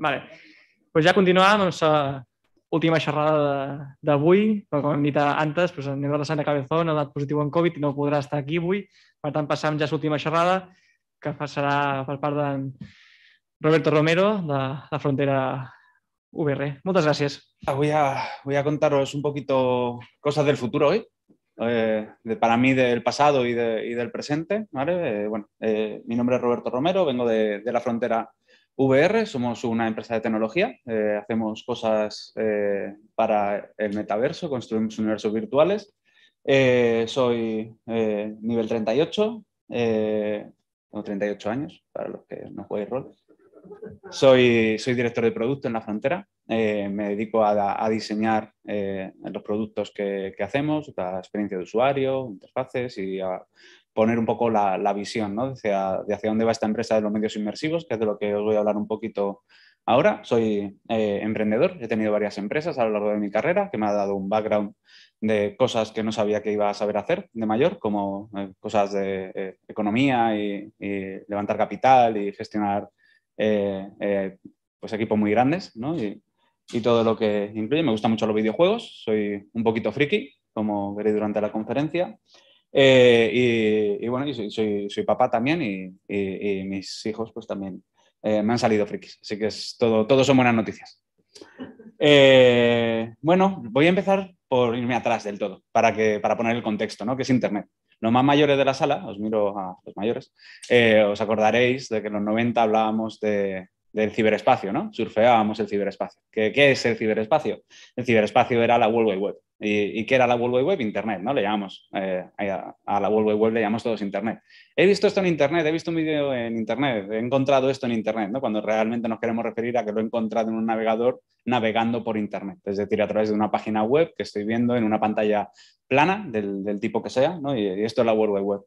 Vale. Pues ja continuem amb la última xerrada d'avui. però Com hem dit antes, pues, anem de la Santa Cabezón, ha dat positiu en Covid i no podrà estar aquí avui. Per tant, passam ja a l'última xerrada, que serà per part de Roberto Romero, de la frontera VR. gràcies. Avui ah, Voy a, voy a contaros un poquito cosas del futuro hoy, eh, de, para mí del pasado y, de, y del presente. ¿vale? Eh, bueno, eh, mi nombre es Roberto Romero, vengo de, de la frontera VR, somos una empresa de tecnología, eh, hacemos cosas eh, para el metaverso, construimos universos virtuales. Eh, soy nivel 38, tengo 38 años, para los que no jueguéis roles, Soy, soy director de producto en La Frontera, me dedico a, diseñar los productos que, hacemos, la experiencia de usuario, interfaces y poner un poco la, la visión ¿no? de, hacia, dónde va esta empresa de los medios inmersivos, que es de lo que os voy a hablar un poquito ahora. Soy eh, emprendedor, he tenido varias empresas a lo largo de mi carrera que me ha dado un background de cosas que no sabía que iba a saber hacer de mayor, como eh, cosas de eh, economía y, levantar capital y gestionar pues equipos muy grandes ¿no? y, y todo lo que incluye. Me gustan mucho los videojuegos, soy un poquito friki, como veréis durante la conferencia. Eh, y, bueno, soy, papá también y, mis hijos pues también eh, me han salido frikis. Así que es todo, son buenas noticias. Eh, bueno, voy a empezar por irme atrás del todo, para, que, para poner el contexto, ¿no? que es Internet. Los más mayores de la sala, os miro a los mayores, os acordaréis de que en los 90 hablábamos del ciberespacio, ¿no? Surfeábamos el ciberespacio. ¿Qué, ¿Qué, es el ciberespacio? El ciberespacio era la World Wide Web. ¿Y, qué era la World Wide Web? Internet, ¿no? Le llamamos, eh, a, la World Wide Web le llamamos todos Internet. He visto esto en Internet, he visto un vídeo en Internet, he encontrado esto en Internet, ¿no? Cuando realmente nos queremos referir a que lo he encontrado en un navegador navegando por Internet, es decir, a través de una página web que estoy viendo en una pantalla plana, del, tipo que sea, ¿no? Y, esto es la World Wide Web.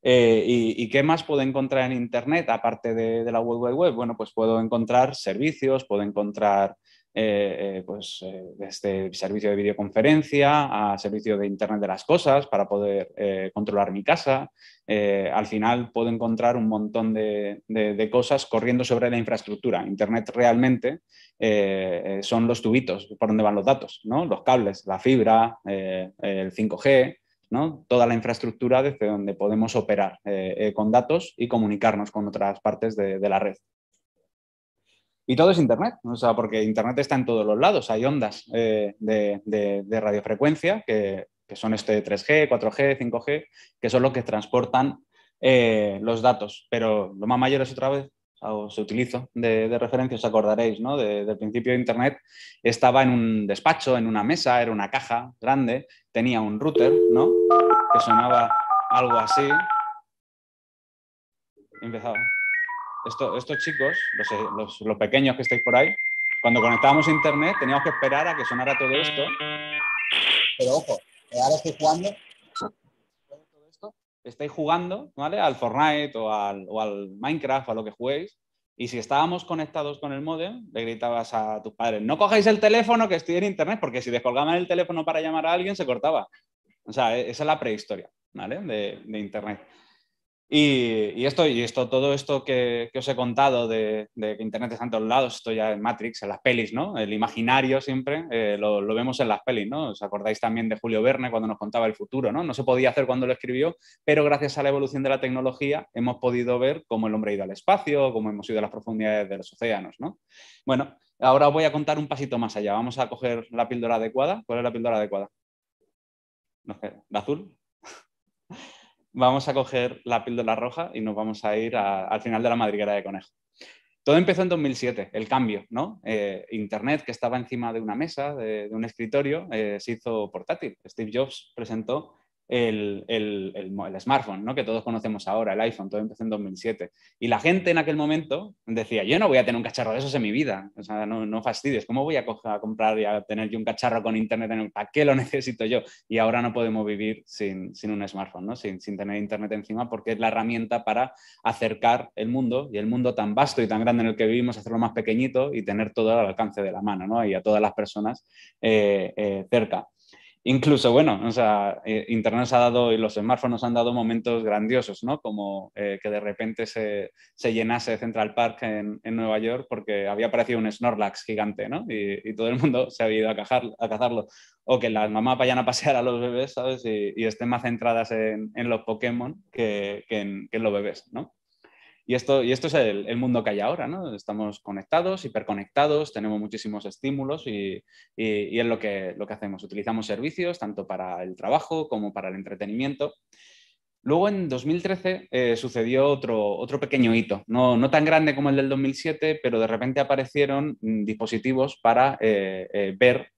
Eh, y, qué más puedo encontrar en Internet aparte de la World Wide Web? Bueno, pues puedo encontrar servicios, puedo encontrar eh, eh, pues, desde eh, este servicio de videoconferencia a servicio de Internet de las Cosas para poder controlar mi casa. al final puedo encontrar un montón de, cosas corriendo sobre la infraestructura. Internet realmente son los tubitos por donde van los datos, ¿no? los cables, la fibra, el 5G. ¿no? toda la infraestructura desde donde podemos operar con datos y comunicarnos con otras partes de la red. Y todo es Internet, o sea, porque Internet está en todos los lados. Hay ondas eh, de, radiofrecuencia, que, son este 3G, 4G, 5G, que son los que transportan eh, los datos. Pero lo más mayor es otra vez, o se utilizo de, de, referencia, os acordaréis, ¿no? Desde principio de Internet estaba en un despacho, en una mesa, era una caja grande, tenía un router, ¿no? Que sonaba algo así. Empezaba estos chicos, los, pequeños que estáis por ahí, cuando conectábamos internet teníamos que esperar a que sonara todo esto. Pero ojo, ahora estoy jugando. estáis jugando al Fortnite o al, o al Minecraft o a lo que juguéis. Y si estábamos conectados con el modem, le gritabas a tus padres, no cojáis el teléfono que estoy en internet, porque si descolgaban el teléfono para llamar a alguien, se cortaba. O sea, e-, esa es la prehistoria, de internet. Y, esto, y esto, todo esto que, os he contado de, Internet está en todos lados, esto ya en Matrix, en las pelis, ¿no? El imaginario siempre eh, lo, vemos en las pelis, ¿no? ¿Os acordáis también de Julio Verne cuando nos contaba el futuro, ¿no? No se podía hacer cuando lo escribió, pero gracias a la evolución de la tecnología hemos podido ver cómo el hombre ha ido al espacio, cómo hemos ido a las profundidades de los océanos, ¿no? Bueno, ahora os voy a contar un pasito más allá. Vamos a coger la píldora adecuada. ¿Cuál es la píldora adecuada? ¿La azul? vamos a coger la píldora roja y nos vamos a ir al final de la madriguera de conejo. Todo empezó en 2007, el cambio, ¿no? Eh, internet, que estaba encima de una mesa, de, un escritorio, eh, se hizo portátil. Steve Jobs presentó el, el, el, smartphone, ¿no? que todos conocemos ahora, el iPhone, todo empezó en 2007. Y la gente en aquel momento decía, yo no voy a tener un cacharro de esos en mi vida, o sea, no, no fastidies, ¿cómo voy a, a, comprar y a tener yo un cacharro con internet? En ¿Para qué lo necesito yo? Y ahora no podemos vivir sin, sin un smartphone, ¿no? sin, sin tener internet encima, porque es la herramienta para acercar el mundo y el mundo tan vasto y tan grande en el que vivimos, hacerlo más pequeñito y tener todo al alcance de la mano ¿no? y a todas las personas eh, eh, cerca incluso, bueno, o sea, eh, Internet se ha dado y los smartphones han dado momentos grandiosos, ¿no? Como eh, que de repente se, se llenase Central Park en, Nueva York porque había aparecido un Snorlax gigante, ¿no? Y, todo el mundo se había ido a, a cazarlo. O que las mamás vayan a pasear a los bebés, ¿sabes? Y, estén más centradas en, en los Pokémon que, que, en, los bebés, ¿no? Y esto, y esto es el, mundo que hay ahora, ¿no? Estamos conectados, hiperconectados, tenemos muchísimos estímulos y, es lo que, lo que hacemos. Utilizamos servicios tanto para el trabajo como para el entretenimiento. Luego en 2013 eh, sucedió otro, otro pequeño hito, no, tan grande como el del 2007, pero de repente aparecieron mm, dispositivos para eh, eh, ver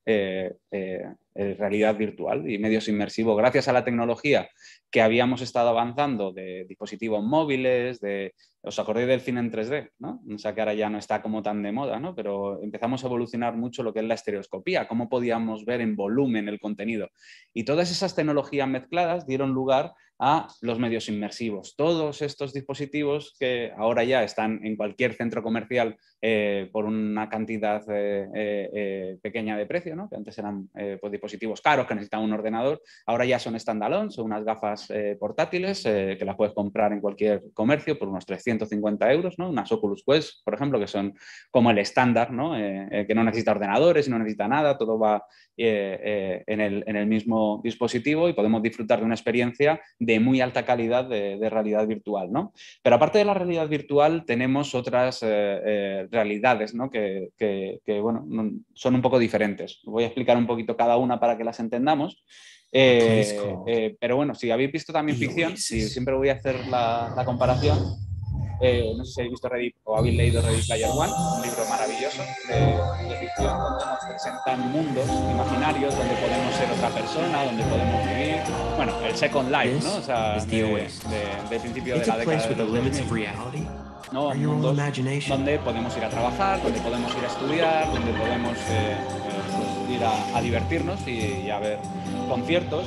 eh, realidad virtual y medios inmersivos, gracias a la tecnología que habíamos estado avanzando de dispositivos móviles, de, os acordáis del cine en 3D, ¿no? O sea que ahora ya no está como tan de moda, ¿no? Pero empezamos a evolucionar mucho lo que es la estereoscopía, cómo podíamos ver en volumen el contenido. Y todas esas tecnologías mezcladas dieron lugar a los medios inmersivos. Todos estos dispositivos que ahora ya están en cualquier centro comercial eh, por una cantidad eh, eh, pequeña de precio, ¿no? que antes eran pues, dispositivos caros que necesitaban un ordenador, ahora ya son standalone, son unas gafas portátiles que las puedes comprar en cualquier comercio por unos 350 euros, ¿no? unas Oculus Quest, por ejemplo, que son como el estándar, ¿no? que no necesita ordenadores, no necesita nada, todo va en el, en, el, mismo dispositivo y podemos disfrutar de una experiencia de muy alta calidad de, realidad virtual. ¿no? Pero aparte de la realidad virtual, tenemos otras eh, eh, realidades ¿no? que, bueno, son un poco diferentes. Voy a explicar un poquito cada una para que las entendamos. Eh, pero bueno, si habéis visto también ficción, siempre voy a hacer la comparación, eh, no sé si habéis visto Ready o habéis leído Ready Player One, un libro maravilloso de, ficción donde nos presentan mundos imaginarios donde podemos ser otra persona, donde podemos vivir. Bueno, el Second Life, ¿no? O sea, de, de, de principio de la década de los ¿no? donde podemos ir a trabajar, donde podemos ir a estudiar, donde podemos eh, a, divertirnos y, a ver conciertos.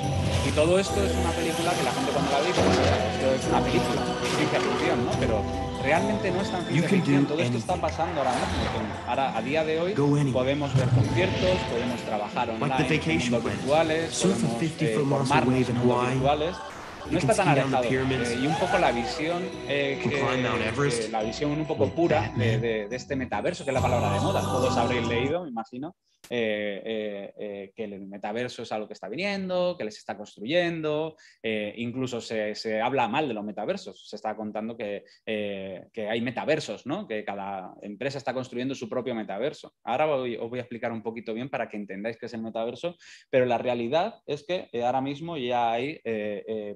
Y todo esto es una película que la gente cuando la ve es una película, es ciencia ¿no? Pero realmente no es tan ciencia ficción. Todo esto está pasando ahora mismo. Ahora, a día de hoy, podemos ver conciertos, podemos trabajar online en mundos virtuales, podemos eh, en virtuales no está tan alejado eh, y un poco la visión eh, que, la visión un poco pura de, este metaverso que es la palabra de moda todos habréis leído me imagino eh, eh, eh, que el metaverso es algo que está viniendo, que les está construyendo, incluso se, habla mal de los metaversos, se está contando que, hay metaversos, ¿no? que cada empresa está construyendo su propio metaverso. Ahora os voy a explicar un poquito bien para que entendáis qué es el metaverso, pero la realidad es que ahora mismo ya hay,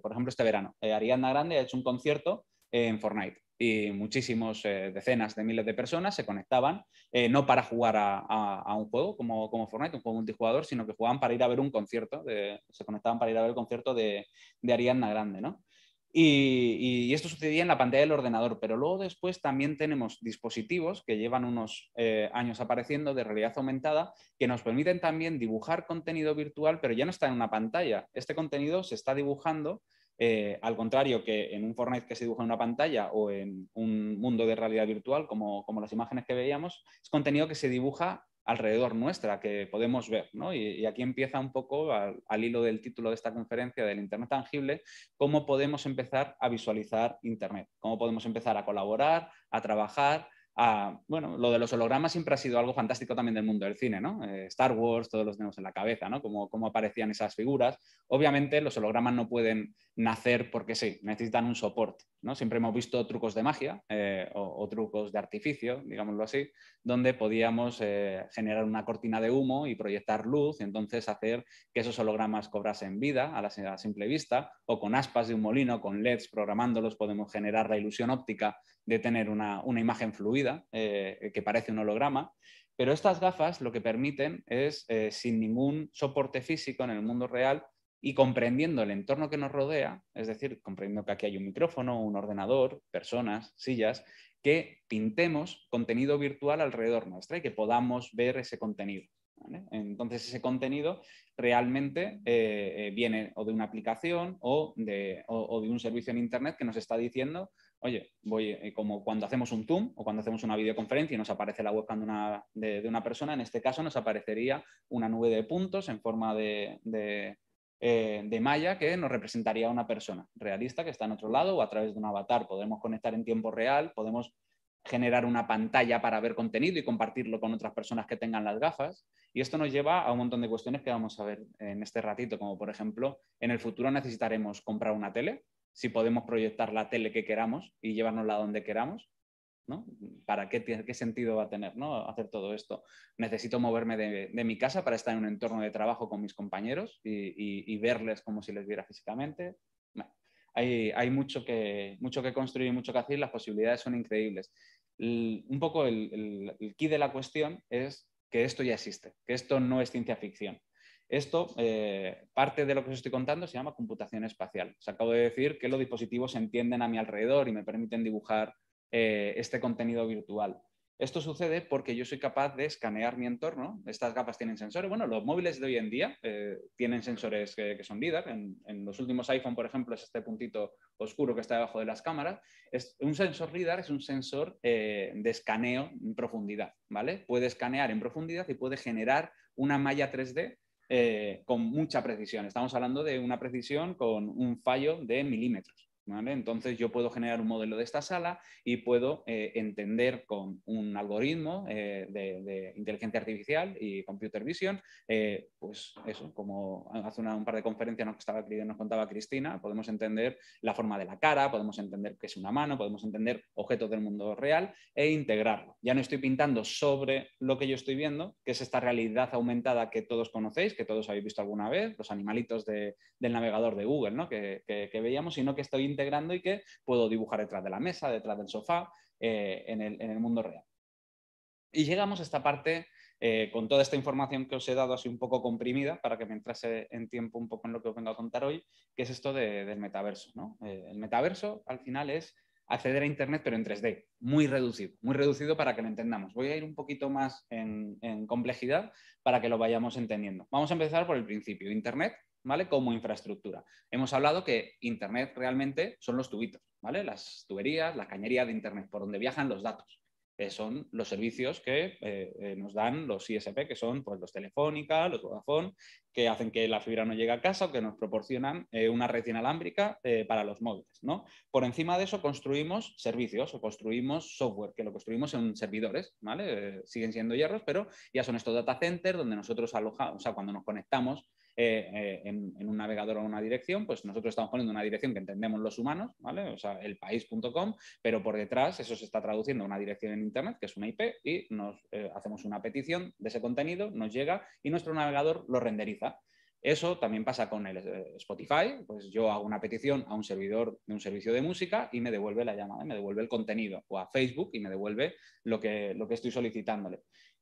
por ejemplo, este verano, Ariana Grande ha hecho un concierto en Fortnite y muchísimos eh, decenas de miles de personas se conectaban, eh, no para jugar a, un juego como, como, Fortnite, un juego multijugador, sino que jugaban para ir a ver un concierto, se conectaban para ir a ver el concierto de, de Grande, Y, esto sucedía en la pantalla del ordenador, pero luego después también tenemos dispositivos que llevan unos eh, años apareciendo de realidad aumentada que nos permiten también dibujar contenido virtual, pero ya no está en una pantalla. Este contenido se está dibujando eh, al contrario que en un Fortnite que se dibuja en una pantalla o en un mundo de realidad virtual, como, las imágenes que veíamos, es contenido que se dibuja alrededor nuestra, que podemos ver. Y, aquí empieza un poco, al, al, hilo del título de esta conferencia del Internet tangible, cómo podemos empezar a visualizar Internet, cómo podemos empezar a colaborar, a trabajar, Ah, bueno, lo de los hologramas siempre ha sido algo fantástico también del mundo del cine, ¿no? Eh, Star Wars, todos los tenemos en la cabeza, ¿no? Cómo, aparecían esas figuras. Obviamente los hologramas no pueden nacer porque sí, necesitan un soporte, ¿no? Siempre hemos visto trucos de magia eh, o, trucos de artificio, digámoslo así, donde podíamos eh, generar una cortina de humo y proyectar luz, y entonces hacer que esos hologramas cobrasen vida a la simple vista, o con aspas de un molino, con LEDs programándolos, podemos generar la ilusión óptica de tener una, imagen fluida eh, que parece un holograma, pero estas gafas lo que permiten es, eh, sin ningún soporte físico en el mundo real y comprendiendo el entorno que nos rodea, es decir, comprendiendo que aquí hay un micrófono, un ordenador, personas, sillas, que pintemos contenido virtual alrededor nuestro y que podamos ver ese contenido. Entonces, ese contenido realmente eh, viene o de una aplicación o de un servicio en Internet que nos está diciendo Oye, voy eh, como cuando hacemos un Zoom o cuando hacemos una videoconferencia y nos aparece la webcam de una, persona, en este caso nos aparecería una nube de puntos en forma de, eh, de malla que nos representaría a una persona realista que está en otro lado o a través de un avatar. Podemos conectar en tiempo real, podemos generar una pantalla para ver contenido y compartirlo con otras personas que tengan las gafas. Y esto nos lleva a un montón de cuestiones que vamos a ver en este ratito, como por ejemplo, en el futuro necesitaremos comprar una tele si podemos proyectar la tele que queramos y llevárnosla donde queramos? ¿no? ¿Para qué, qué sentido va a tener ¿no? hacer todo esto? Necesito moverme de, mi casa para estar en un entorno de trabajo con mis compañeros y, verles como si les viera físicamente. hay, mucho, que, mucho que construir y mucho que hacer, las posibilidades son increíbles. un poco el key de la cuestión es que esto ya existe, que esto no es ciencia ficción esto, eh, parte de lo que os estoy contando, se llama computación espacial. Os acabo de decir que los dispositivos se entienden a mi alrededor y me permiten dibujar eh, este contenido virtual. Esto sucede porque yo soy capaz de escanear mi entorno. Estas gafas tienen sensores. Bueno, los móviles de hoy en día eh, tienen sensores que, son LIDAR. En, los últimos iPhone, por ejemplo, es este puntito oscuro que está debajo de las cámaras. Es, un sensor LIDAR es un sensor de escaneo en profundidad, ¿vale? Puede escanear en profundidad y puede generar una malla 3D eh, con mucha precisión. Estamos hablando de una precisión con un fallo de milímetros. Entonces yo puedo generar un modelo de esta sala y puedo eh, entender con un algoritmo eh, de, inteligencia artificial y computer vision, eh, pues eso, como hace un par de conferencias nos, estaba, nos, contaba Cristina, podemos entender la forma de la cara, podemos entender qué es una mano, podemos entender objetos del mundo real e integrarlo. Ya no estoy pintando sobre lo que yo estoy viendo, que es esta realidad aumentada que todos conocéis, que todos habéis visto alguna vez, los animalitos del navegador de Google ¿no? que, que veíamos, sino que estoy integrando y que puedo dibujar detrás de la mesa, detrás del sofá, eh, en, el, mundo real. Y llegamos a esta parte eh, con toda esta información que os he dado así un poco comprimida para que me entrase en tiempo un poco en lo que os vengo a contar hoy, que es esto del metaverso. ¿no? Eh, el metaverso al final es acceder a Internet, pero en 3D, muy reducido, muy reducido para que lo entendamos. Voy a ir un poquito más en, complejidad para que lo vayamos entendiendo. Vamos a empezar por el principio. Internet ¿vale? Como infraestructura. Hemos hablado que Internet realmente son los tubitos, ¿vale? Las tuberías, la cañería de Internet, por donde viajan los datos. son los servicios que eh, eh, nos dan los ISP, que son pues, los Telefónica, los Vodafone, que hacen que la fibra no llegue a casa o que nos proporcionan eh, una red inalámbrica para los móviles. ¿no? Por encima de eso construimos servicios o construimos software, que lo construimos en servidores, ¿vale? siguen siendo hierros, pero ya son estos data centers donde nosotros alojamos, o sea, cuando nos conectamos eh, eh, en, un navegador o una dirección, pues nosotros estamos poniendo una dirección que entendemos los humanos, ¿vale? O sea, el país.com, pero por detrás eso se está traduciendo a una dirección en Internet, que es una IP, y nos eh, hacemos una petición de ese contenido, nos llega y nuestro navegador lo renderiza. Eso también pasa con el Spotify, pues yo hago una petición a un servidor de un servicio de música y me devuelve la llamada, me devuelve el contenido, o a Facebook y me devuelve lo lo que estoy solicitándole.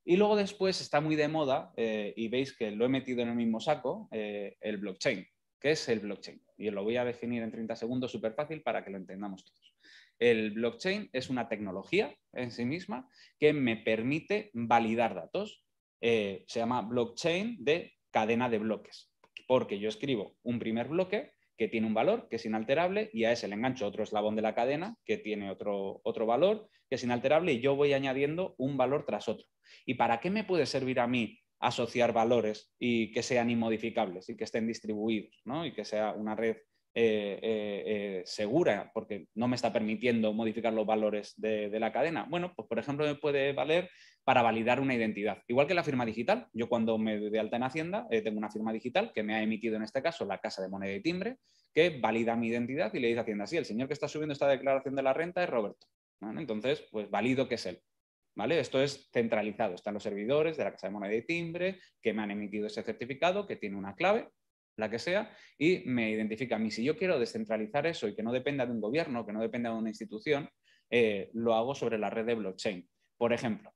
Y luego después está muy de moda, eh, y veis que lo he metido en el mismo saco, eh, el blockchain. ¿Qué es el blockchain? Y lo voy a definir en 30 segundos súper fácil para que lo entendamos todos. El blockchain es una tecnología en sí misma que me permite validar datos. Eh, se llama blockchain de cadena de bloques, porque yo escribo un primer bloque que tiene un valor que es inalterable y a ese le engancho otro eslabón de la cadena que tiene otro, otro valor que es inalterable y yo voy añadiendo un valor tras otro. ¿Y para qué me puede servir a mí asociar valores y que sean inmodificables y que estén distribuidos y que sea una red eh, eh, eh, segura porque no me está permitiendo modificar los valores de, de, la cadena? Bueno, pues por ejemplo me puede valer para validar una identidad. Igual que la firma digital, yo cuando me doy de alta en Hacienda eh, tengo una firma digital que me ha emitido en este caso la Casa de Moneda y Timbre, que valida mi identidad y le dice a Hacienda, sí, el señor que está subiendo esta declaración de la renta es Roberto. Entonces, pues valido que es él. ¿Vale? Esto es centralizado, están los servidores de la Casa de Moneda y Timbre que me han emitido ese certificado, que tiene una clave, la que sea, y me identifica a mí. Si yo quiero descentralizar eso y que no dependa de un gobierno, que no dependa de una institución, eh, lo hago sobre la red de blockchain. Por ejemplo,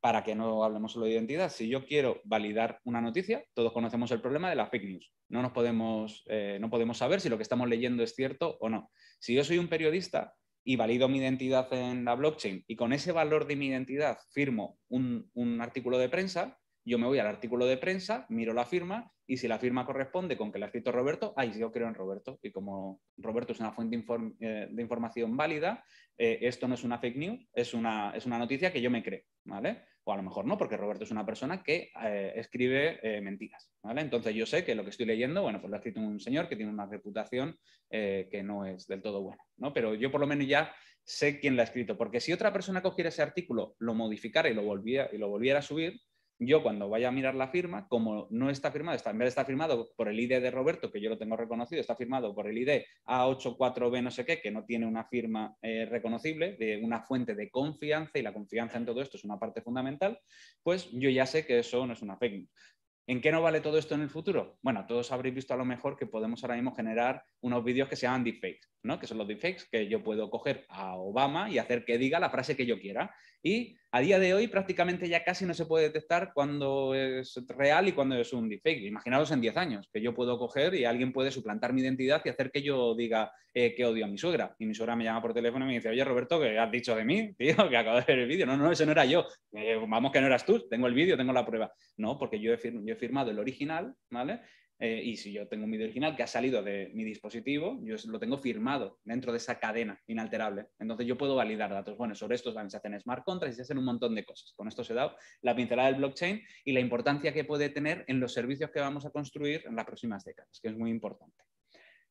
para que no hablemos solo de identidad, si yo quiero validar una noticia, todos conocemos el problema de la fake news. No, nos podemos, eh, no podemos saber si lo que estamos leyendo es cierto o no. Si yo soy un periodista y valido mi identidad en la blockchain y con ese valor de mi identidad firmo un artículo de prensa, yo me voy al artículo de prensa, miro la firma y si la firma corresponde con que la ha escrito Roberto, ahí yo creo en Roberto. Y como Roberto es una fuente eh, de información válida, eh, esto no es una fake news, es una, es una noticia que yo me creo, ¿vale? O a lo mejor no, porque Roberto es una persona que eh, escribe mentiras, ¿vale? Entonces yo sé que lo que estoy leyendo, bueno, pues lo ha escrito un señor que tiene una reputación que no es del todo buena, ¿no? Pero yo por lo menos ya sé quién la ha escrito, porque si otra persona cogiera ese artículo, lo modificara y lo volviera, y lo volviera a subir, yo cuando vaya a mirar la firma, como no está firmada, está, en vez está firmado por el ID de Roberto, que yo lo tengo reconocido, está firmado por el ID A84B no sé qué, que no tiene una firma eh, reconocible, de una fuente de confianza, y la confianza en todo esto es una parte fundamental, pues yo ya sé que eso no es una fake news. ¿En qué no vale todo esto en el futuro? Bueno, todos habréis visto a lo mejor que podemos ahora mismo generar unos vídeos que se llaman deepfakes que son los deepfakes, que yo puedo coger a Obama y hacer que diga la frase que yo quiera. Y a día de hoy prácticamente ya casi no se puede detectar cuándo es real y cuándo es un deepfake. Imaginaos en 10 años, que yo puedo coger y alguien puede suplantar mi identidad y hacer que yo diga eh, que odio a mi suegra. Y mi suegra me llama por teléfono y me dice, oye Roberto, ¿qué has dicho de mí? Tío, que acabo de ver el vídeo. No, no, eso no era yo. Eh, vamos, que no eras tú. Tengo el vídeo, tengo la prueba. No, porque yo yo he firmado el original, ¿vale? Eh, y si yo tengo un vídeo original que ha salido de mi dispositivo, yo lo tengo firmado dentro de esa cadena inalterable. Entonces yo puedo validar datos. Bueno, sobre esto también se hacen smart contracts y se hacen un montón de cosas. Con esto se da la pincelada del blockchain y la importancia que puede tener en los servicios que vamos a construir en las próximas décadas, que es muy importante.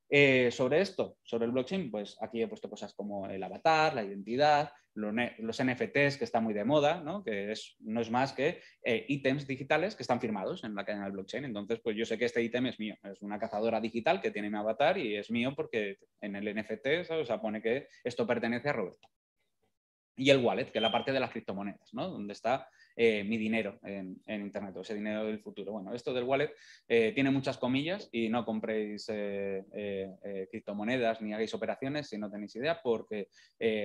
Eh, sobre esto, sobre el blockchain, pues aquí he puesto cosas como el avatar, la identidad, los, NFTs, que está muy de moda, ¿no? que es, no es más que eh, ítems digitales que están firmados en la cadena del blockchain. Entonces, pues yo sé que este ítem es mío, es una cazadora digital que tiene mi avatar y es mío porque en el NFT se pone que esto pertenece a Roberto y el wallet, que es la parte de las criptomonedas, ¿no? Donde está eh, mi dinero en, Internet, o ese dinero del futuro. Bueno, esto del wallet eh, tiene muchas comillas y no compréis eh, criptomonedas ni hagáis operaciones si no tenéis idea, porque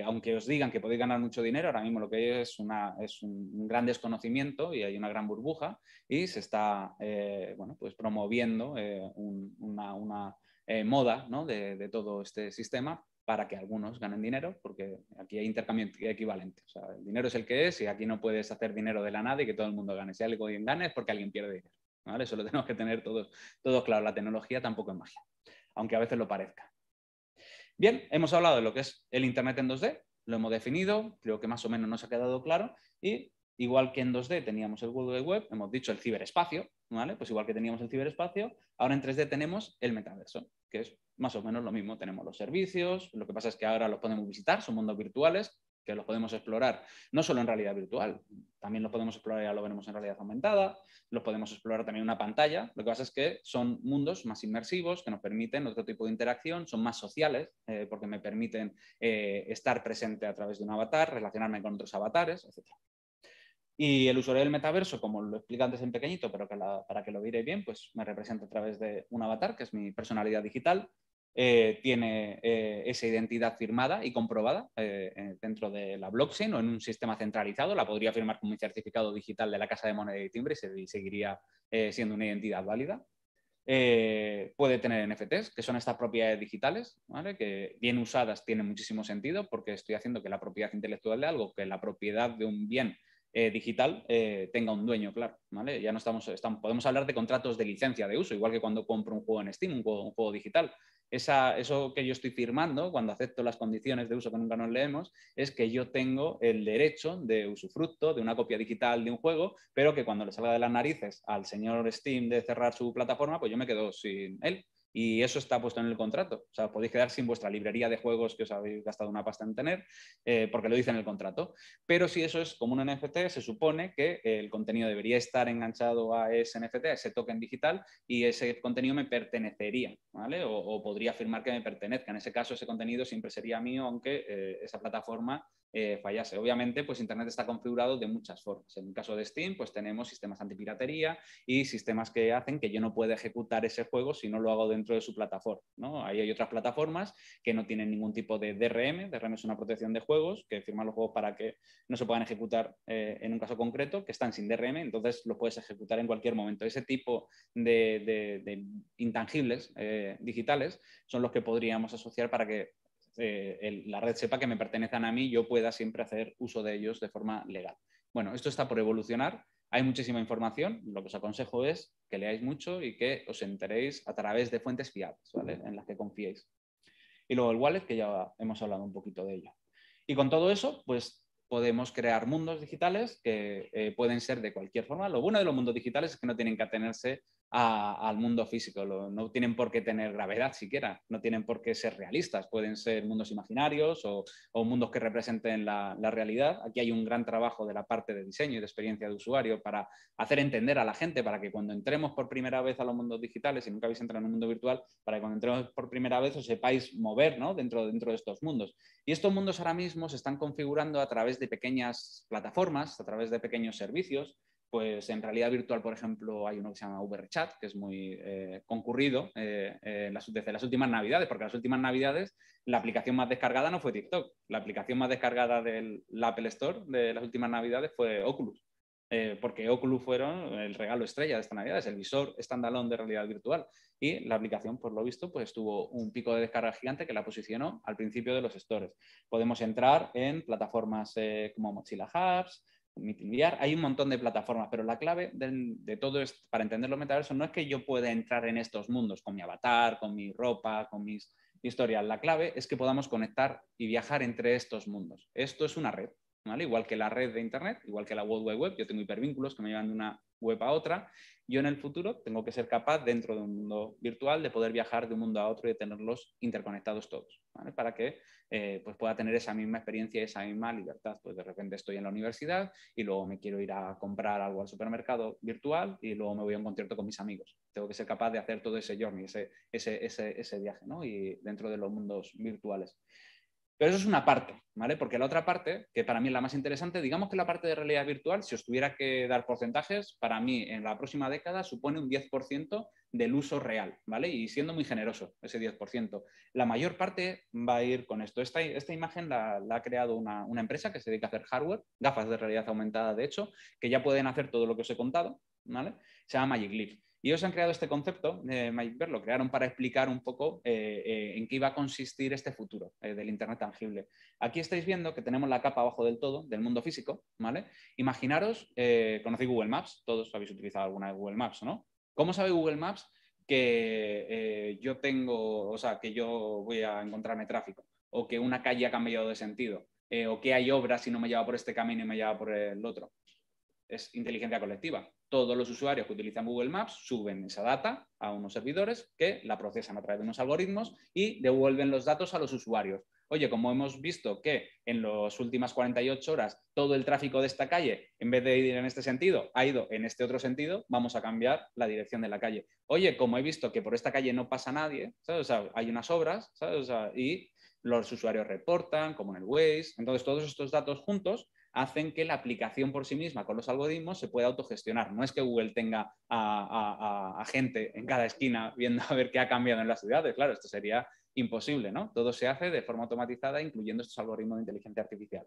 aunque os digan que podéis ganar mucho dinero, ahora mismo lo que hay es, una, es un gran desconocimiento y hay una gran burbuja y se está bueno, pues promoviendo una, moda ¿no? de todo este sistema para que algunos ganen dinero, porque aquí hay intercambio equivalente. O sea, el dinero es el que es y aquí no puedes hacer dinero de la nada y que todo el mundo gane. Si alguien gana es porque alguien pierde dinero. Eso lo tenemos que tener todos, todos claro. La tecnología tampoco es magia, aunque a veces lo parezca. Bien, hemos hablado de lo que es el Internet en 2D, lo hemos definido, creo que más o menos nos ha quedado claro y igual que en 2D teníamos el Google Web, hemos dicho el ciberespacio, ¿vale? Pues igual que teníamos el ciberespacio, ahora en 3D tenemos el metaverso, que es más o menos lo mismo. Tenemos los servicios, lo que pasa es que ahora los podemos visitar, son mundos virtuales que los podemos explorar no solo en realidad virtual, también los podemos explorar, ya lo veremos en realidad aumentada, los podemos explorar también en una pantalla. Lo que pasa es que son mundos más inmersivos que nos permiten otro tipo de interacción, son más sociales eh, porque me permiten eh, estar presente a través de un avatar, relacionarme con otros avatares, etc. Y el usuario del metaverso, como lo explica antes en pequeñito, pero para que lo veáis bien, pues me representa a través de un avatar, que es mi personalidad digital. Eh, tiene eh, esa identidad firmada y comprobada eh, dentro de la blockchain o en un sistema centralizado. La podría firmar con un certificado digital de la Casa de Moneda y Timbre y, seguiría siendo una identidad válida. puede tener NFTs, que son estas propiedades digitales, que bien usadas tienen muchísimo sentido porque estoy haciendo que la propiedad intelectual de algo, que la propiedad de un bien eh, digital eh, tenga un dueño, claro. ¿vale? Ya no estamos, estamos, podemos hablar de contratos de licencia de uso, igual que cuando compro un juego en Steam, un juego, digital. Esa, eso que yo estoy firmando cuando acepto las condiciones de uso que nunca nos leemos es que yo tengo el derecho de usufructo de una copia digital de un juego, pero que cuando le salga de las narices al señor Steam de cerrar su plataforma, pues yo me quedo sin él y eso está puesto en el contrato. O sea, podéis quedar sin vuestra librería de juegos que os habéis gastado una pasta en tener, eh, porque lo dice en el contrato. Pero si eso es como un NFT, se supone que el contenido debería estar enganchado a ese NFT, a ese token digital, y ese contenido me pertenecería, ¿vale? O, podría afirmar que me pertenezca. En ese caso, ese contenido siempre sería mío, aunque eh, esa plataforma eh, fallase. Obviamente, pues Internet está configurado de muchas formas. En el caso de Steam, pues tenemos sistemas antipiratería y sistemas que hacen que yo no pueda ejecutar ese juego si no lo hago dentro dentro de su plataforma. Ahí hay otras plataformas que no tienen ningún tipo de DRM. DRM es una protección de juegos que firman los juegos para que no se puedan ejecutar eh, en un caso concreto, que están sin DRM, entonces los puedes ejecutar en cualquier momento. Ese tipo de, intangibles eh, digitales son los que podríamos asociar para que eh, la red sepa que me pertenecen a mí, yo pueda siempre hacer uso de ellos de forma legal. Bueno, esto está por evolucionar, hay muchísima información, lo que os aconsejo es que leáis mucho y que os enteréis a través de fuentes fiables, ¿vale? En las que confiéis. Y luego el wallet, que ya hemos hablado un poquito de ello. Y con todo eso, pues podemos crear mundos digitales que eh, pueden ser de cualquier forma. Lo bueno de los mundos digitales es que no tienen que atenerse al mundo físico. no tienen por qué tener gravedad siquiera, no tienen por qué ser realistas, pueden ser mundos imaginarios o, mundos que representen la, realidad. Aquí hay un gran trabajo de la parte de diseño y de experiencia de usuario para hacer entender a la gente, para que cuando entremos por primera vez a los mundos digitales, si nunca habéis entrado en un mundo virtual, para que cuando entremos por primera vez os sepáis mover ¿no? dentro, dentro de estos mundos. Y estos mundos ahora mismo se están configurando a través de pequeñas plataformas, a través de pequeños servicios pues en realidad virtual, por ejemplo, hay uno que se llama VRChat, que es muy eh, concurrido eh, eh, las, desde las últimas navidades, porque las últimas navidades la aplicación más descargada no fue TikTok, la aplicación más descargada del Apple Store de las últimas navidades fue Oculus, porque Oculus fueron el regalo estrella de esta navidad, es el visor standalone de realidad virtual. Y la aplicación, por lo visto, pues tuvo un pico de descarga gigante que la posicionó al principio de los stores. Podemos entrar en plataformas como Mochila Hubs, hay un montón de plataformas, pero la clave de, todo es, para entender los metaversos no es que yo pueda entrar en estos mundos con mi avatar, con mi ropa, con mis historias. La clave es que podamos conectar y viajar entre estos mundos. Esto es una red, ¿vale? Igual que la red de Internet, igual que la World Wide Web, yo tengo hipervínculos que me llevan de una web a otra, yo en el futuro tengo que ser capaz, dentro de un mundo virtual, de poder viajar de un mundo a otro y de tenerlos interconectados todos, ¿vale? Para que eh, pues pueda tener esa misma experiencia y esa misma libertad. Pues de repente estoy en la universidad y luego me quiero ir a comprar algo al supermercado virtual y luego me voy a un concierto con mis amigos. Tengo que ser capaz de hacer todo ese journey, ese, ese, ese, ese viaje, ¿no? Y dentro de los mundos virtuales. Pero eso es una parte, ¿vale? Porque la otra parte, que para mí es la más interesante, digamos que la parte de realidad virtual, si os tuviera que dar porcentajes, para mí en la próxima década supone un 10% del uso real, ¿vale? Y siendo muy generoso, ese 10%. La mayor parte va a ir con esto. Esta, imagen la, ha creado una, empresa que se dedica a hacer hardware, gafas de realidad aumentada, de hecho, que ya pueden hacer todo lo que os he contado, ¿vale? Se llama Magic y ellos han creado este concepto eh, lo crearon para explicar un poco eh, eh, en qué iba a consistir este futuro del Internet tangible. Aquí estáis viendo que tenemos la capa abajo del todo, del mundo físico, ¿vale? Imaginaros, conocéis Google Maps, todos habéis utilizado alguna de Google Maps, ¿no? ¿Cómo sabe Google Maps que yo tengo, o sea, que yo voy a encontrarme tráfico? O que una calle ha cambiado de sentido, o que hay obras y no me lleva por este camino y me lleva por el otro es inteligencia colectiva. Todos los usuarios que utilizan Google Maps suben esa data a unos servidores que la procesan a través de unos algoritmos y devuelven los datos a los usuarios. Oye, como hemos visto que en las últimas 48 horas todo el tráfico de esta calle, en vez de ir en este sentido, ha ido en este otro sentido, vamos a cambiar la dirección de la calle. Oye, como he visto que por esta calle no pasa nadie, hay unas obras, y los usuarios reportan, como en el Waze. Entonces, todos estos datos juntos hacen que la aplicación por sí misma con los algoritmos se pueda autogestionar. No es que Google tenga a, gente en cada esquina viendo a ver qué ha cambiado en las ciudades, claro, esto sería imposible, ¿no? Todo se hace de forma automatizada, incluyendo estos algoritmos de inteligencia artificial,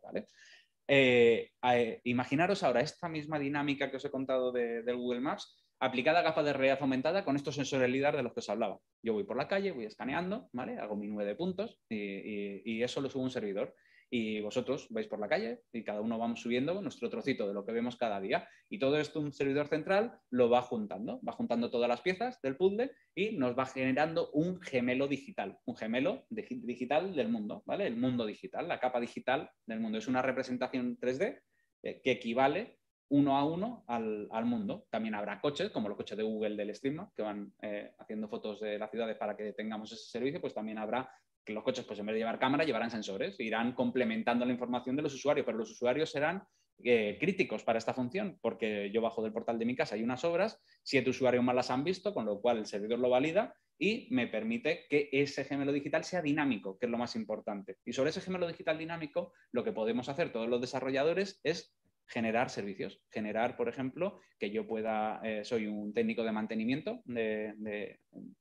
eh, eh, imaginaros ahora esta misma dinámica que os he contado del Google Maps aplicada a gafas de realidad aumentada con estos sensores LIDAR de los que os hablaba. Yo voy por la calle, voy escaneando, Hago mi nueve puntos y, y eso lo subo a un servidor y vosotros vais por la calle y cada uno vamos subiendo nuestro trocito de lo que vemos cada día. Y todo esto un servidor central lo va juntando, va juntando todas las piezas del puzzle y nos va generando un gemelo digital, un gemelo digital del mundo, ¿vale? El mundo digital, la capa digital del mundo. Es una representación 3D eh, que equivale uno a uno al, mundo. También habrá coches, como los coches de Google del streaming, que van eh, haciendo fotos de las ciudades para que tengamos ese servicio, pues también habrá que los coches, pues en vez de llevar cámara, llevarán sensores, irán complementando la información de los usuarios, pero los usuarios serán eh, críticos para esta función, porque yo bajo del portal de mi casa hay unas obras, siete usuarios más las han visto, con lo cual el servidor lo valida y me permite que ese gemelo digital sea dinámico, que es lo más importante. Y sobre ese gemelo digital dinámico, lo que podemos hacer todos los desarrolladores es generar servicios. Generar, por ejemplo, que yo pueda, eh, soy un técnico de mantenimiento de,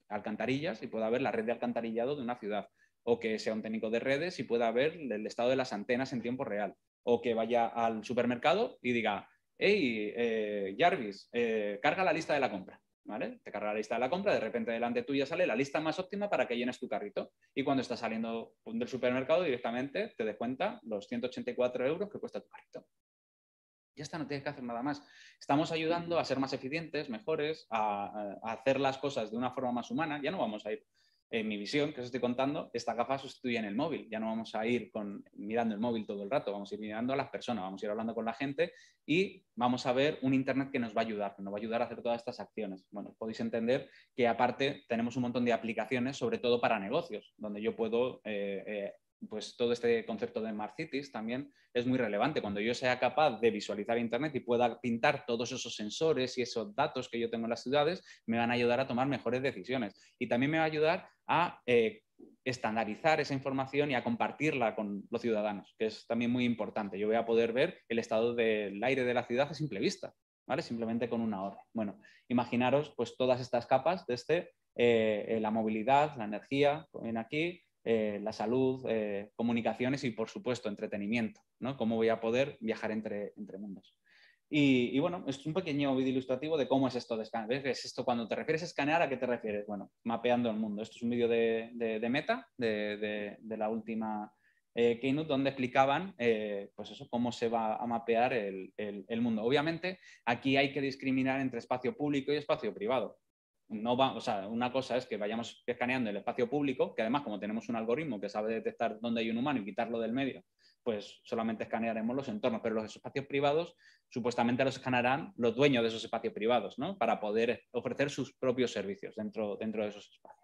alcantarillas y pueda ver la red de alcantarillado de una ciudad o que sea un técnico de redes y pueda ver el estado de las antenas en tiempo real, o que vaya al supermercado y diga, hey, eh, Jarvis, eh, carga la lista de la compra. ¿Vale? Te carga la lista de la compra, de repente delante tuya sale la lista más óptima para que llenes tu carrito. Y cuando estás saliendo del supermercado directamente te des cuenta los 184 euros que cuesta tu carrito. Ya está, no tienes que hacer nada más. Estamos ayudando a ser más eficientes, mejores, a hacer las cosas de una forma más humana. Ya no vamos a ir en mi visión que os estoy contando, esta estas gafas en el móvil. Ya no vamos a ir con, mirando el móvil todo el rato, vamos a ir mirando a las personas, vamos a ir hablando con la gente y vamos a ver un Internet que nos va a ayudar, que nos va a ayudar a hacer todas estas acciones. Bueno, podéis entender que aparte tenemos un montón de aplicaciones, sobre todo para negocios, donde yo puedo eh, eh, pues todo este concepto de Smart Cities también es muy relevante. Cuando yo sea capaz de visualizar Internet y pueda pintar todos esos sensores y esos datos que yo tengo en las ciudades, me van a ayudar a tomar mejores decisiones. Y también me va a ayudar a eh, estandarizar esa información y a compartirla con los ciudadanos, que es también muy importante. Yo voy a poder ver el estado del aire de la ciudad a simple vista, ¿vale? Simplemente con una hora. Bueno, imaginaros pues todas estas capas de este, eh, eh, la movilidad, la energía, ven aquí, eh, la salud, eh, comunicaciones y, por supuesto, entretenimiento, ¿no? Cómo voy a poder viajar entre, entre mundos. Y, bueno, es un pequeño vídeo ilustrativo de cómo es esto de escanear. ¿Ves? es esto cuando te refieres a escanear? ¿A qué te refieres? Bueno, mapeando el mundo. Esto es un vídeo de, Meta, de, la última eh, Keynote, donde explicaban pues eso, cómo se va a mapear el, mundo. Obviamente, aquí hay que discriminar entre espacio público y espacio privado no o sea, una cosa es que vayamos escaneando el espacio público, que además como tenemos un algoritmo que sabe detectar dónde hay un humano y quitarlo del medio, pues solamente escanearemos los entornos, pero los espacios privados supuestamente los escanearán los dueños de esos espacios privados, ¿no? Para poder ofrecer sus propios servicios dentro, dentro de esos espacios.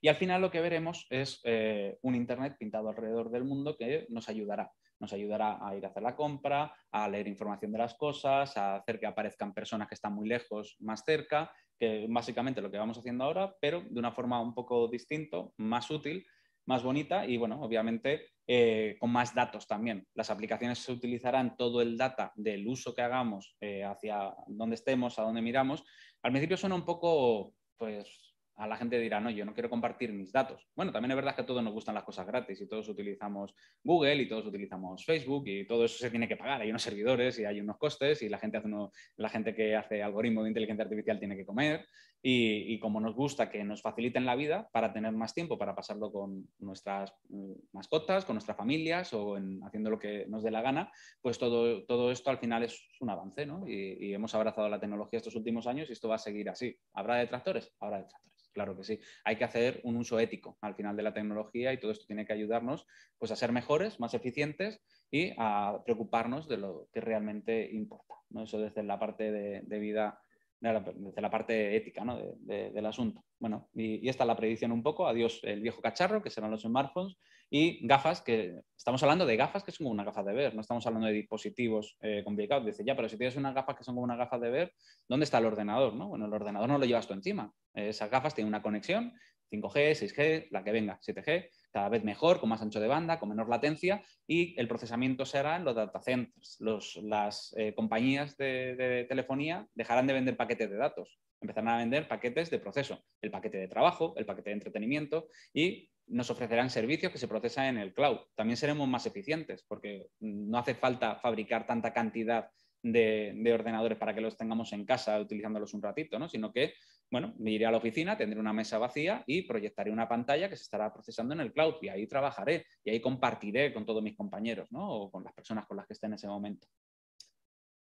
Y al final lo que veremos es eh, un Internet pintado alrededor del mundo que nos ayudará. Nos ayudará a ir a hacer la compra, a leer información de las cosas, a hacer que aparezcan personas que están muy lejos, más cerca, que básicamente lo que vamos haciendo ahora, pero de una forma un poco distinto, más útil, más bonita y, bueno, obviamente eh, con más datos también. Las aplicaciones se utilizarán todo el data del uso que hagamos eh, hacia donde estemos, a donde miramos. Al principio suena un poco, pues, a la gente dirá, no, yo no quiero compartir mis datos. Bueno, también es verdad que a todos nos gustan las cosas gratis y todos utilizamos Google y todos utilizamos Facebook y todo eso se tiene que pagar. Hay unos servidores y hay unos costes y la gente, hace la gente que hace algoritmo de inteligencia artificial tiene que comer y, como nos gusta que nos faciliten la vida para tener más tiempo para pasarlo con nuestras eh, mascotas, con nuestras familias o haciendo lo que nos dé la gana, pues todo, todo esto al final es un avance, ¿no? Y, hemos abrazado la tecnología estos últimos años y esto va a seguir así. ¿Habrá detractores? Habrá detractores. Claro que sí. Hay que hacer un uso ético al final de la tecnología y todo esto tiene que ayudarnos pues, a ser mejores, más eficientes y a preocuparnos de lo que realmente importa. ¿no? Eso desde la parte de, de vida desde la parte ética del asunto. Bueno, y, esta es la predicción un poco. Adiós el viejo cacharro, que serán los smartphones, y gafas, que estamos hablando de gafas que son como una gafa de ver, no estamos hablando de dispositivos eh, complicados. Dice, ya, pero si tienes unas gafas que son como una gafa de ver, ¿dónde está el ordenador? ¿no? Bueno, el ordenador no lo llevas tú encima. esas gafas tienen una conexión, 5G, 6G, la que venga, 7G, cada vez mejor, con más ancho de banda, con menor latencia y el procesamiento se hará en los data centers. las eh, compañías de, de, telefonía dejarán de vender paquetes de datos, empezarán a vender paquetes de proceso, el paquete de trabajo, el paquete de entretenimiento y nos ofrecerán servicios que se procesan en el cloud. También seremos más eficientes porque no hace falta fabricar tanta cantidad de, ordenadores para que los tengamos en casa utilizándolos un ratito, ¿no? sino que, bueno, me iré a la oficina, tendré una mesa vacía y proyectaré una pantalla que se estará procesando en el cloud y ahí trabajaré y ahí compartiré con todos mis compañeros ¿no? o con las personas con las que esté en ese momento.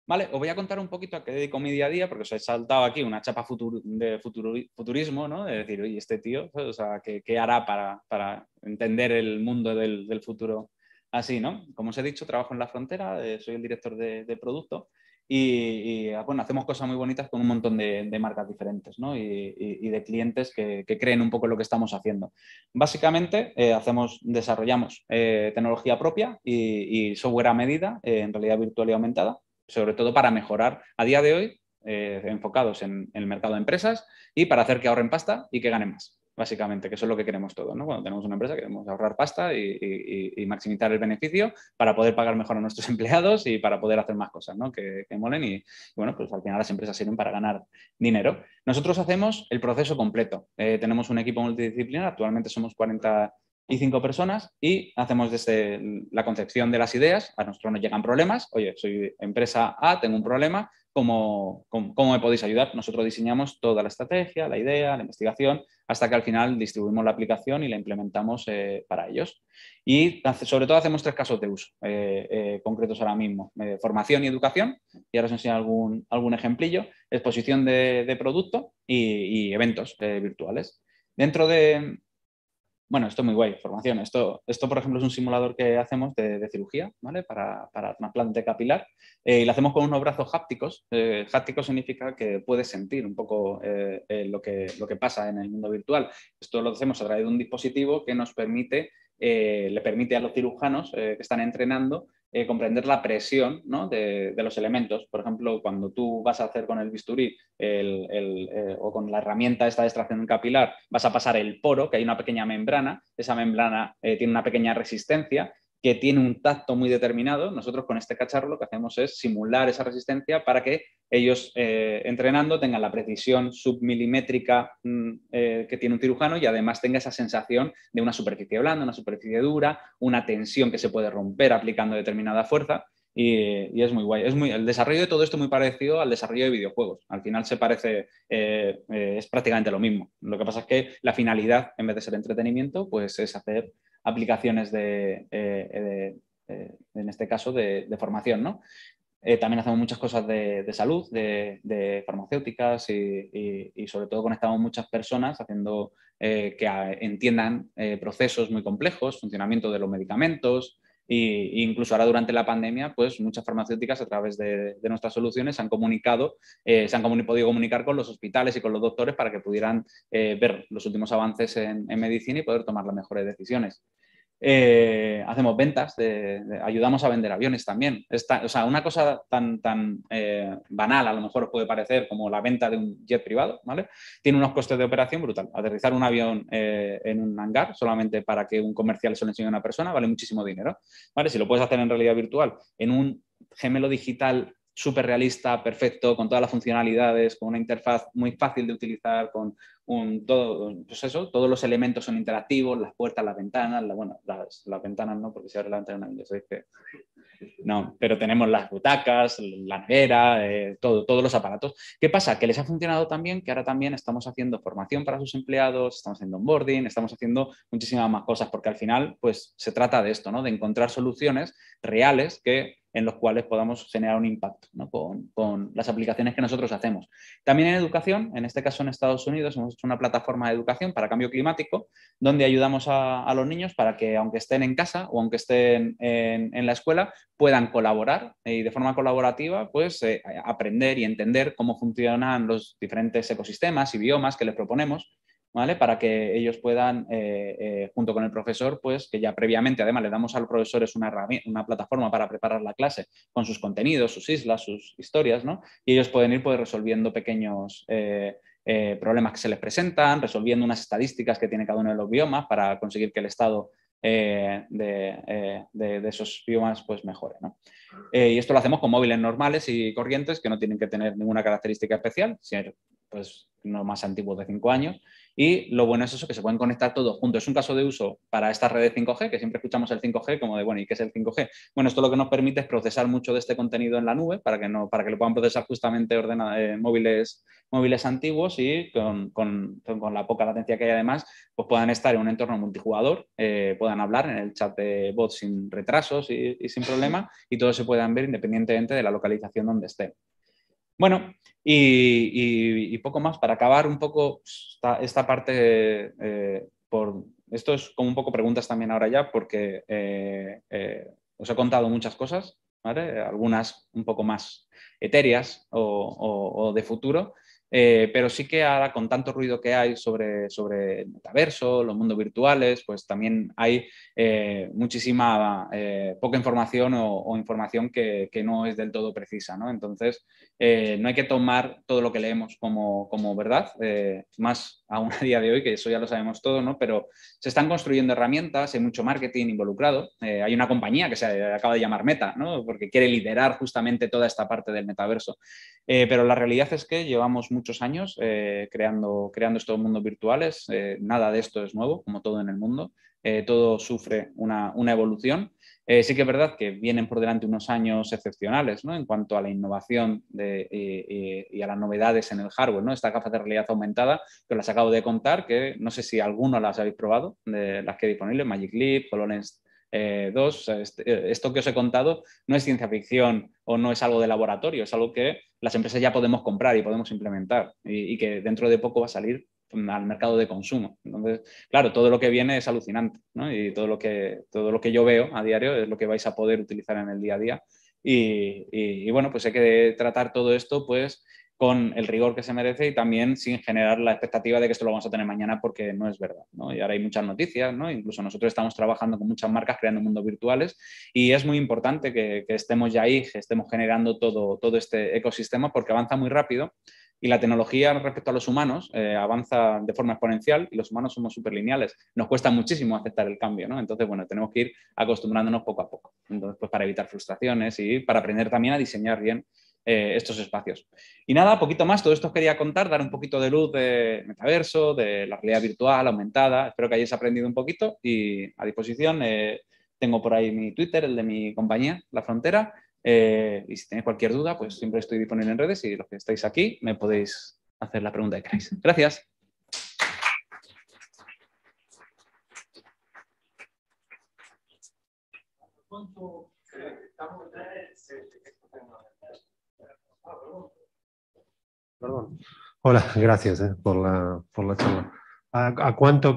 Vale, os voy a contar un poquito a qué dedico mi día a día, porque os he saltado aquí una chapa de futurismo, ¿no? De decir, oye, este tío, pues, o sea, ¿qué, hará para, para, entender el mundo del, del futuro Así, ¿no? Como os he dicho, trabajo en la frontera, eh, soy el director de, producto y, ah, bueno, hacemos cosas muy bonitas con un montón de, marcas diferentes y, de clientes que, creen un poco en lo que estamos haciendo. Básicamente, eh, hacemos, desarrollamos eh, tecnología propia y, software a medida, en realidad virtual y aumentada, sobre todo para mejorar a día de hoy enfocados en el mercado de empresas y para hacer que ahorren pasta y que ganen más básicamente, que eso es lo que queremos todos, ¿no? Cuando tenemos una empresa queremos ahorrar pasta y, maximizar el beneficio para poder pagar mejor a nuestros empleados y para poder hacer más cosas, ¿no? Que, molen y, bueno, pues al final las empresas sirven para ganar dinero. Nosotros hacemos el proceso completo. Eh, tenemos un equipo multidisciplinar, actualmente somos 45 personas y hacemos desde la concepción de las ideas. A nosotros nos llegan problemas. Oye, soy empresa A, tengo un problema, cómo, me podéis ayudar. Nosotros diseñamos toda la estrategia, la idea, la investigación, hasta que al final distribuimos la aplicación y la implementamos eh, para ellos. Y sobre todo hacemos tres casos de uso eh, eh, concretos ahora mismo. formación y educación, y ahora os enseño algún, algún ejemplillo, exposición de, de producto y eventos virtuales. Dentro de, bueno, esto es muy guay, formación. Esto, esto, por ejemplo, es un simulador que hacemos de, cirugía, ¿vale? Para, para trasplante capilar. Eh, y lo hacemos con unos brazos hápticos. Eh, háptico significa que puedes sentir un poco eh, lo, que, lo que pasa en el mundo virtual. Esto lo hacemos a través de un dispositivo que nos permite eh, le permite a los cirujanos eh, que están entrenando eh, comprender la presión de, los elementos. Por ejemplo, cuando tú vas a hacer con el bisturí o con la herramienta esta de extracción capilar, vas a pasar el poro, que hay una pequeña membrana, esa membrana tiene una pequeña resistencia que tiene un tacto muy determinado. Nosotros con este cacharro lo que hacemos es simular esa resistencia para que ellos eh, entrenando tengan la precisión submilimétrica mm, eh, que tiene un cirujano y además tenga esa sensación de una superficie blanda, una superficie dura, una tensión que se puede romper aplicando determinada fuerza. Y, es muy guay. Es muy, el desarrollo de todo esto es muy parecido al desarrollo de videojuegos. Al final se parece, eh, es prácticamente lo mismo. Lo que pasa es que la finalidad, en vez de ser entretenimiento, pues es hacer aplicaciones de, eh, eh, eh, en este caso, de, formación. ¿no? también hacemos muchas cosas de, salud, de, farmacéuticas y, sobre todo conectamos muchas personas haciendo que entiendan procesos muy complejos, funcionamiento de los medicamentos, y, incluso ahora durante la pandemia, pues muchas farmacéuticas a través de, nuestras soluciones eh, se han comunicado, se han podido comunicar con los hospitales y con los doctores para que pudieran eh, ver los últimos avances en, medicina y poder tomar las mejores decisiones. Eh, hacemos ventas, de, ayudamos a vender aviones también. o sea, una cosa tan, tan eh, banal a lo mejor puede parecer como la venta de un jet privado, ¿vale? Tiene unos costes de operación brutal. Aterrizar un avión eh, en un hangar solamente para que un comercial se lo enseñe a una persona vale muchísimo dinero, ¿vale? Si lo puedes hacer en realidad virtual, en un gemelo digital súper realista, perfecto, con todas las funcionalidades, con una interfaz muy fácil de utilizar, con un, todo, pues eso, todos los elementos son interactivos, las puertas, las ventanas, bueno, las, ventanas no, porque si ahora la ventana una que... no, pero tenemos las butacas, la nevera, eh, todo, todos los aparatos. ¿Qué pasa? Que les ha funcionado también, que ahora también estamos haciendo formación para sus empleados, estamos haciendo onboarding, estamos haciendo muchísimas más cosas, porque al final, pues se trata de esto, ¿no? De encontrar soluciones reales que en los cuales podamos generar un impacto ¿no? con, con, las aplicaciones que nosotros hacemos. También en educación, en este caso en Estados Unidos, hemos es pues, una plataforma de educación para cambio climático, donde ayudamos a, los niños para que, aunque estén en casa o aunque estén en, la escuela, puedan colaborar eh, y de forma colaborativa, pues eh, aprender y entender cómo funcionan los diferentes ecosistemas y biomas que les proponemos. ¿Vale? Para que ellos puedan, eh, junto con el profesor, pues que ya previamente, además, le damos a los profesores una, una plataforma para preparar la clase con sus contenidos, sus islas, sus historias, ¿no? Y ellos pueden ir pues, resolviendo pequeños eh, problemas que se les presentan, resolviendo unas estadísticas que tiene cada uno de los biomas para conseguir que el estado eh, eh, de, esos biomas pues mejore. y esto lo hacemos con móviles normales y corrientes que no tienen que tener ninguna característica especial, sino pues, no más antiguos de cinco años, y lo bueno es eso, que se pueden conectar todos juntos. Es un caso de uso para estas redes 5G, que siempre escuchamos el 5G como de, bueno, ¿y qué es el 5G? Bueno, esto lo que nos permite es procesar mucho de este contenido en la nube para que, no, para que lo puedan procesar justamente eh, móviles, móviles antiguos y con, con, con, la poca latencia que hay además, pues puedan estar en un entorno multijugador, eh, puedan hablar en el chat de voz sin retrasos y, sin problema y todos se puedan ver independientemente de la localización donde esté. Bueno, y, poco más, para acabar un poco esta, parte, eh, por, esto es como un poco preguntas también ahora ya, porque eh, eh, os he contado muchas cosas, algunas un poco más etéreas o de futuro, eh, pero sí que ahora con tanto ruido que hay sobre, sobre el metaverso, los mundos virtuales, pues también hay eh, muchísima eh, poca información o, información que, no es del todo precisa. ¿no? Entonces, no hay que tomar todo lo que leemos como, como verdad, más aún a día de hoy, que eso ya lo sabemos todo, ¿no? pero se están construyendo herramientas, hay mucho marketing involucrado. hay una compañía que se acaba de llamar Meta, ¿no? porque quiere liderar justamente toda esta parte del metaverso. pero la realidad es que llevamos mucho muchos años eh, creando, creando estos mundos virtuales. Eh, nada de esto es nuevo, como todo en el mundo. Eh, todo sufre una, evolución. sí que es verdad que vienen por delante unos años excepcionales en cuanto a la innovación y, a las novedades en el hardware. ¿no? Esta capa de realidad aumentada que os las acabo de contar, que no sé si alguno las habéis probado, de las que hay disponibles, Magic Leap, HoloLens eh, dos, este, eh, esto que os he contado no es ciencia ficción o no es algo de laboratorio, es algo que las empresas ya podemos comprar y podemos implementar y, que dentro de poco va a salir al mercado de consumo. Entonces, claro, todo lo que viene es alucinante y todo lo, que, todo lo que yo veo a diario es lo que vais a poder utilizar en el día a día. Y, y bueno, pues hay que tratar todo esto pues con el rigor que se merece y también sin generar la expectativa de que esto lo vamos a tener mañana porque no es verdad. Y ahora hay muchas noticias, incluso nosotros estamos trabajando con muchas marcas creando mundos virtuales y es muy importante que, estemos ya ahí, que estemos generando todo, todo este ecosistema porque avanza muy rápido y la tecnología respecto a los humanos eh, avanza de forma exponencial y los humanos somos súper lineales. Nos cuesta muchísimo aceptar el cambio, Entonces, bueno, tenemos que ir acostumbrándonos poco a poco. Entonces, pues para evitar frustraciones y para aprender también a diseñar bien eh, estos espacios. Y nada, poquito más, todo esto os quería contar, dar un poquito de luz de metaverso, de la realidad virtual aumentada, espero que hayáis aprendido un poquito y a disposición eh, tengo por ahí mi Twitter, el de mi compañía, La Frontera, eh, y si tenéis cualquier duda, pues siempre estoy disponible en redes y los que estáis aquí me podéis hacer la pregunta que queráis. Gracias. Hola, gracias eh, por, la, charla. ¿A, cuánto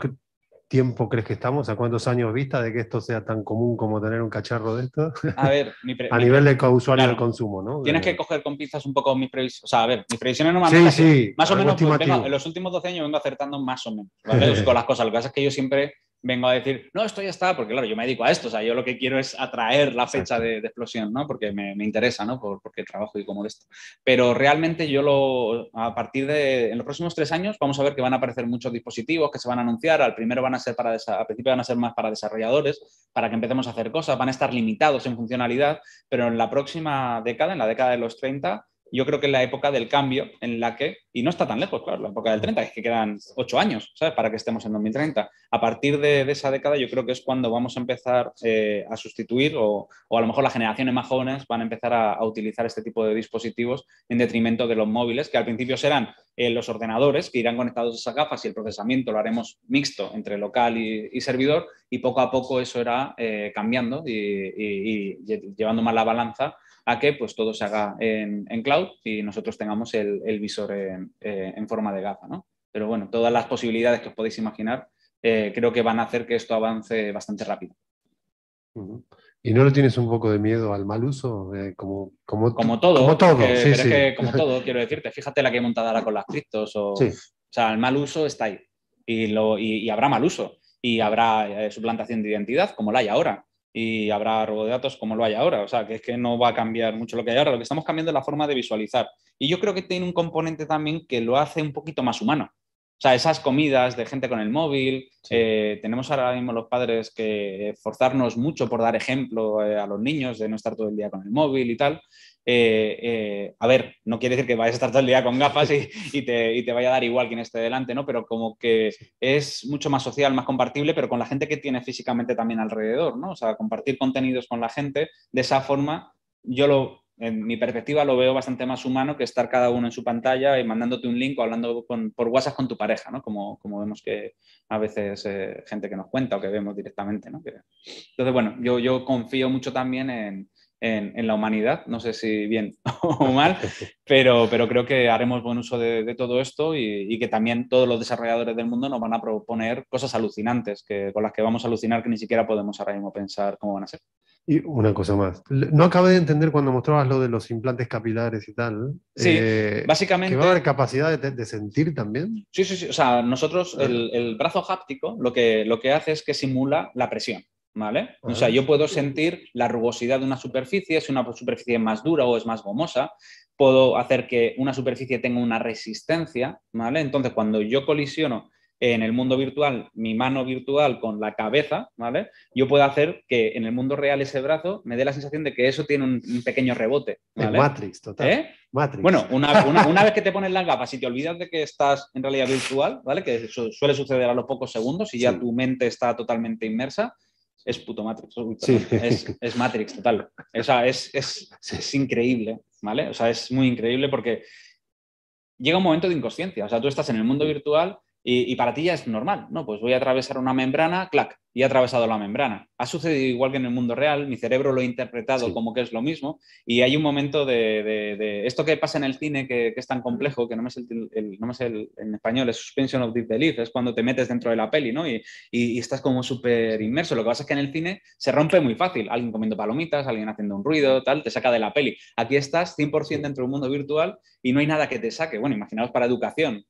tiempo crees que estamos? ¿A cuántos años vista de que esto sea tan común como tener un cacharro de esto? A ver, a nivel de usuario claro, del consumo, ¿no? Tienes que coger con pinzas un poco mis previsiones. O sea, a ver, mis previsiones normalmente. Sí, sí, más o menos. Pues, en los últimos 12 años vengo acertando más o menos con las cosas. Lo que pasa es que yo siempre vengo a decir, no, esto ya está, porque claro, yo me dedico a esto, o sea, yo lo que quiero es atraer la fecha de, explosión, ¿no? Porque me, me interesa, ¿no? Por, porque trabajo y como esto. Pero realmente yo lo, a partir de, en los próximos tres años, vamos a ver que van a aparecer muchos dispositivos que se van a anunciar, al primero van a ser para, al principio van a ser más para desarrolladores, para que empecemos a hacer cosas, van a estar limitados en funcionalidad, pero en la próxima década, en la década de los 30, yo creo que es la época del cambio en la que, y no está tan lejos, claro, la época del 30, es que quedan ocho años, Para que estemos en 2030. A partir de, esa década yo creo que es cuando vamos a empezar eh, a sustituir o, a lo mejor las generaciones más jóvenes van a empezar a, utilizar este tipo de dispositivos en detrimento de los móviles, que al principio serán eh, los ordenadores que irán conectados a esas gafas y el procesamiento lo haremos mixto entre local y, servidor y poco a poco eso irá eh, cambiando y, y llevando más la balanza a que pues todo se haga en, cloud y nosotros tengamos el, visor eh, en, forma de gafa, ¿no? Pero bueno, todas las posibilidades que os podéis imaginar eh, creo que van a hacer que esto avance bastante rápido. ¿Y no lo tienes un poco de miedo al mal uso? Eh, como, todo. Como todo, como todo, quiero decirte, fíjate la que he montado ahora con las criptos. O, sea, el mal uso está ahí. Y, lo, y, habrá mal uso. Y habrá suplantación de identidad, como la hay ahora y habrá robo de datos como lo hay ahora. O sea, que es que no va a cambiar mucho lo que hay ahora. Lo que estamos cambiando es la forma de visualizar. Y yo creo que tiene un componente también que lo hace un poquito más humano. O sea, esas comidas de gente con el móvil, eh, tenemos ahora mismo los padres que forzarnos mucho por dar ejemplo eh, a los niños de no estar todo el día con el móvil y tal. Eh, eh, a ver, no quiere decir que vayas a estar todo el día con gafas y, te, vaya a dar igual quien esté delante, ¿no? Pero como que es mucho más social, más compartible, pero con la gente que tiene físicamente también alrededor, ¿no? O sea, compartir contenidos con la gente, de esa forma, yo lo, en mi perspectiva lo veo bastante más humano que estar cada uno en su pantalla y mandándote un link o hablando por WhatsApp con tu pareja, ¿no? Como, vemos que a veces eh, gente que nos cuenta o que vemos directamente, ¿no? entonces, bueno, yo, yo confío mucho también en en, la humanidad, no sé si bien o mal, pero, creo que haremos buen uso de, todo esto y, que también todos los desarrolladores del mundo nos van a proponer cosas alucinantes, con las que vamos a alucinar que ni siquiera podemos ahora mismo pensar cómo van a ser. Y una cosa más, no acabé de entender cuando mostrabas lo de los implantes capilares y tal. Sí, eh, básicamente. ¿Que va a haber capacidad de, sentir también? Sí, sí, sí. O sea, nosotros, el, brazo háptico lo lo que hace es que simula la presión. ¿vale? O sea, yo puedo sentir la rugosidad de una superficie, si una superficie es más dura o es más gomosa, puedo hacer que una superficie tenga una resistencia, ¿vale? Entonces, cuando yo colisiono en el mundo virtual mi mano virtual con la cabeza, ¿vale? Yo puedo hacer que en el mundo real ese brazo me dé la sensación de que eso tiene un, pequeño rebote. Matrix, total. ¿Eh? Bueno, una, vez que te pones las gafas y te olvidas de que estás en realidad virtual, ¿vale? Que eso suele suceder a los pocos segundos y ya tu mente está totalmente inmersa, es puto Matrix. es, Matrix, total. O sea, es, es, increíble, ¿vale? O sea, es muy increíble porque llega un momento de inconsciencia. O sea, tú estás en el mundo virtual y, y, para ti ya es normal, ¿no? Pues voy a atravesar una membrana, clac, y ha atravesado la membrana. Ha sucedido igual que en el mundo real, mi cerebro lo ha interpretado como que es lo mismo y hay un momento de, esto que pasa en el cine que, es tan complejo, que no me es el, en español, es suspension of disbelief es cuando te metes dentro de la peli ¿no? y, estás como súper inmerso. Lo que pasa es que en el cine se rompe muy fácil, alguien comiendo palomitas, alguien haciendo un ruido, tal, te saca de la peli. Aquí estás 100% dentro de un mundo virtual y no hay nada que te saque. Bueno, imaginaos para educación,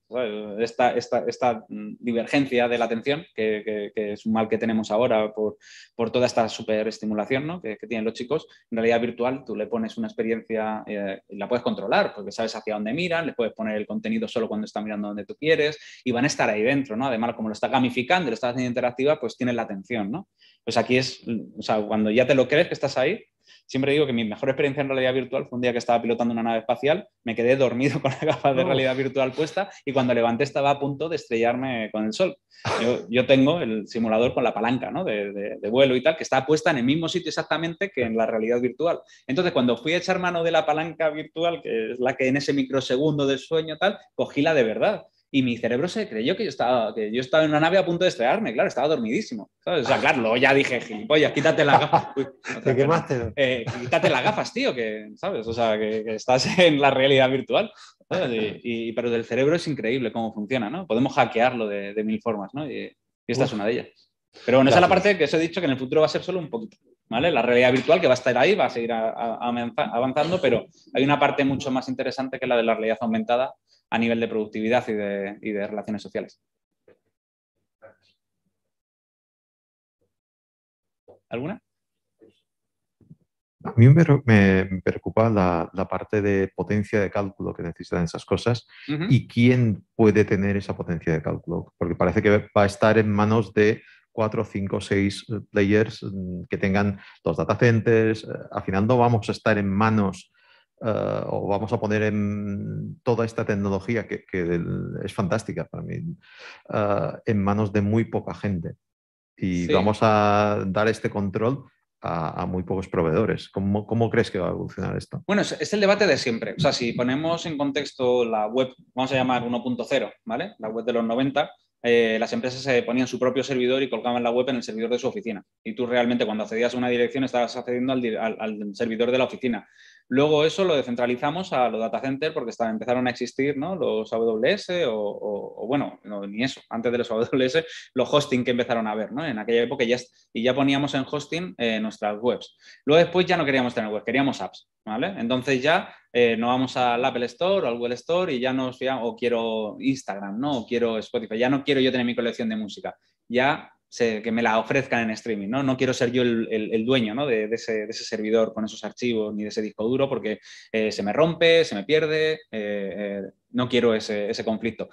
esta, esta, esta divergencia de la atención, que es un mal que tenemos ahora por, toda esta superestimulación estimulación que, tienen los chicos, en realidad virtual tú le pones una experiencia y eh, la puedes controlar, porque sabes hacia dónde miran, le puedes poner el contenido solo cuando está mirando donde tú quieres y van a estar ahí dentro, ¿no? Además, como lo está gamificando, lo está haciendo interactiva, pues tiene la atención, ¿no? Pues aquí es, o sea, cuando ya te lo crees que estás ahí, siempre digo que mi mejor experiencia en realidad virtual fue un día que estaba pilotando una nave espacial, me quedé dormido con la capa de oh. realidad virtual puesta y cuando levanté estaba a punto de estrellarme con el sol. Yo, tengo el simulador con la palanca ¿no? de, vuelo y tal, que está puesta en el mismo sitio exactamente que en la realidad virtual. Entonces, cuando fui a echar mano de la palanca virtual, que es la que en ese microsegundo de sueño tal, cogí la de verdad y mi cerebro se creyó que yo estaba, que yo estaba en una nave a punto de estrellarme, claro, estaba dormidísimo. ¿sabes? O sea, ah. claro, ya dije, gilipollas, quítate las gafas. Eh, quítate las gafas, tío, que, ¿sabes? O sea, que, estás en la realidad virtual. Y, pero del cerebro es increíble cómo funciona, ¿no? Podemos hackearlo de, mil formas, ¿no? Y, esta es una de ellas. Pero bueno, esa es la parte que os he dicho que en el futuro va a ser solo un poquito, ¿vale? La realidad virtual que va a estar ahí, va a seguir avanzando, pero hay una parte mucho más interesante que la de la realidad aumentada, a nivel de productividad y de, relaciones sociales. ¿Alguna? A mí me, preocupa la, parte de potencia de cálculo que necesitan esas cosas y quién puede tener esa potencia de cálculo, porque parece que va a estar en manos de cuatro, cinco, seis eh, players mm, que tengan los data centers. Eh, al final no vamos a estar en manos eh, o vamos a poner en toda esta tecnología que, es fantástica para mí eh, en manos de muy poca gente y vamos a dar este control a, muy pocos proveedores. ¿Cómo, ¿Cómo, crees que va a evolucionar esto? Bueno, es, el debate de siempre. O sea, si ponemos en contexto la web, vamos a llamar 1.0, ¿vale? La web de los 90, eh, las empresas se ponían su propio servidor y colgaban la web en el servidor de su oficina. Y tú realmente cuando accedías a una dirección estabas accediendo al, al, servidor de la oficina. Luego eso lo descentralizamos a los data centers porque empezaron a existir ¿no? los AWS o, bueno, ni eso, antes de los AWS, los hosting que empezaron a ver, ¿no? En aquella época ya, y ya poníamos en hosting eh, nuestras webs. Luego después ya no queríamos tener web, queríamos apps, ¿vale? Entonces ya no eh, nos vamos al Apple Store o al Google Store y ya no, o quiero Instagram, ¿no? O quiero Spotify, ya no quiero yo tener mi colección de música. Ya que me la ofrezcan en streaming, ¿no? No quiero ser yo el, dueño de, ese, de, ese, servidor con esos archivos ni de ese disco duro porque eh, se me rompe, se me pierde, eh, eh, no quiero ese, conflicto.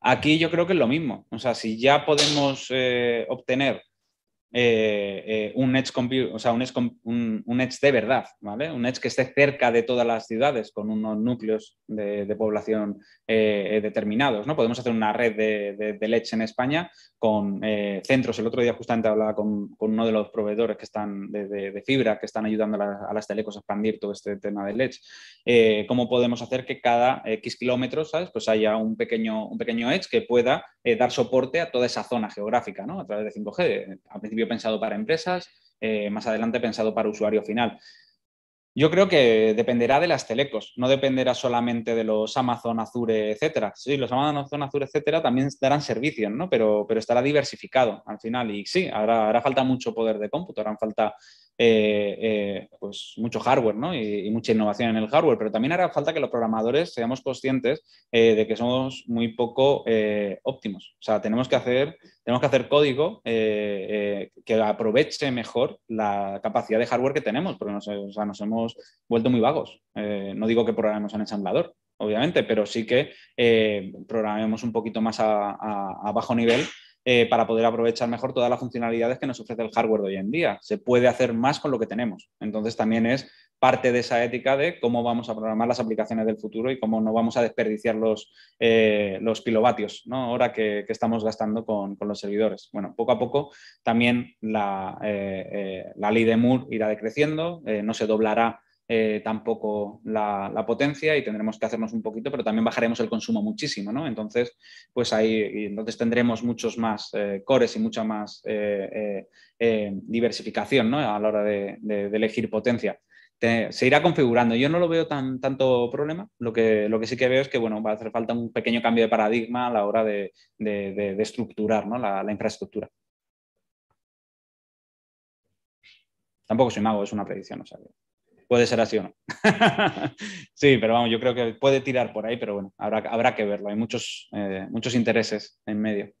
Aquí yo creo que es lo mismo. O sea, si ya podemos obtener un, edge de verdad, ¿vale? Un edge que esté cerca de todas las ciudades con unos núcleos de, población eh, eh, determinados, ¿no? Podemos hacer una red de, de, en España con eh, centros. El otro día justamente hablaba con, uno de los proveedores que están de, fibra, que están ayudando a, las telecos a expandir todo este tema de edge. ¿Cómo podemos hacer que cada X kilómetros, Pues haya un pequeño, un pequeño edge que pueda dar soporte a toda esa zona geográfica, A través de 5G. A pensado para empresas, eh, más adelante pensado para usuario final. Yo creo que dependerá de las telecos, no dependerá solamente de los Amazon Azure, etcétera. Sí, los Amazon Azure, etcétera, también darán servicios, ¿no? Pero, pero estará diversificado al final. Y sí, hará, falta mucho poder de cómputo, harán falta eh, eh, pues mucho hardware, ¿no? Y, mucha innovación en el hardware, pero también hará falta que los programadores seamos conscientes eh, de que somos muy poco óptimos. O sea, tenemos que hacer, tenemos que hacer código que aproveche mejor la capacidad de hardware que tenemos, porque nos hemos vuelto muy vagos. Eh, no digo que programemos en ensamblador, obviamente, pero sí que eh, programemos un poquito más a, bajo nivel eh, para poder aprovechar mejor todas las funcionalidades que nos ofrece el hardware hoy en día. Se puede hacer más con lo que tenemos. Entonces también es parte de esa ética de cómo vamos a programar las aplicaciones del futuro y cómo no vamos a desperdiciar los, eh, los kilovatios ¿no? ahora que, estamos gastando con, los servidores. Bueno, poco a poco también la, eh, eh, ley de Moore irá decreciendo, no se doblará tampoco la, potencia y tendremos que hacernos un poquito, pero también bajaremos el consumo muchísimo, ¿no? Entonces, pues ahí entonces tendremos muchos más cores y mucha más diversificación ¿no? a la hora de, elegir potencia se irá configurando. Yo no lo veo tan, tanto problema. Lo que, lo que sí que veo es que bueno, va a hacer falta un pequeño cambio de paradigma a la hora de, estructurar la, infraestructura. Tampoco soy mago, es una predicción, puede ser así o no. sí, pero vamos, yo creo que puede tirar por ahí, pero bueno, habrá, habrá que verlo. Hay muchos, eh, muchos intereses en medio.